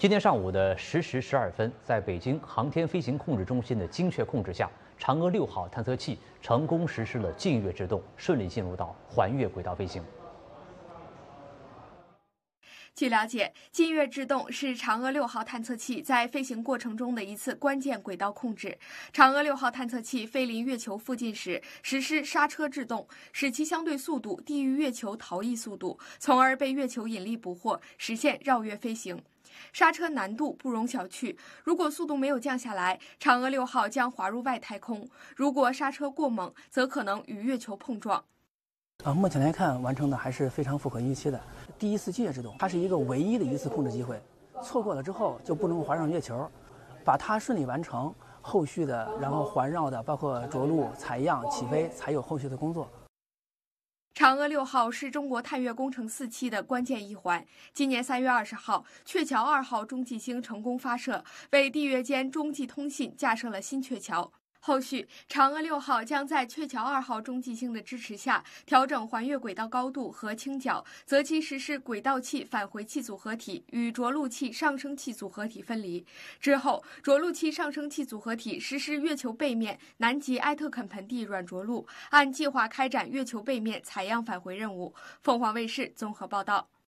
今天上午的十时十二分，在北京航天飞行控制中心的精确控制下，嫦娥六号探测器成功实施了近月制动，顺利进入到环月轨道飞行。据了解，近月制动是嫦娥六号探测器在飞行过程中的一次关键轨道控制。嫦娥六号探测器飞临月球附近时，实施刹车制动，使其相对速度低于月球逃逸速度，从而被月球引力捕获，实现绕月飞行。刹车难度不容小觑，如果速度没有降下来，嫦娥六号将滑入外太空；如果刹车过猛，则可能与月球碰撞。啊，目前来看，完成的还是非常符合预期的。第一次机月制动，它是一个唯一的一次控制机会，错过了之后就不能环上月球，把它顺利完成，后续的然后环绕的包括着陆、采样、起飞，才有后续的工作。嫦娥六号是中国探月工程四期的关键一环。今年三月二十号，鹊桥二号中继星成功发射，为地月间中继通信架设了新鹊桥。后续，嫦娥六号将在鹊桥二号中继星的支持下，调整环月轨道高度和倾角，择机实施轨道器返回器组合体与着陆器上升器组合体分离。之后，着陆器上升器组合体实施月球背面南极埃特肯盆地软着陆，按计划开展月球背面采样返回任务。凤凰卫视综合报道。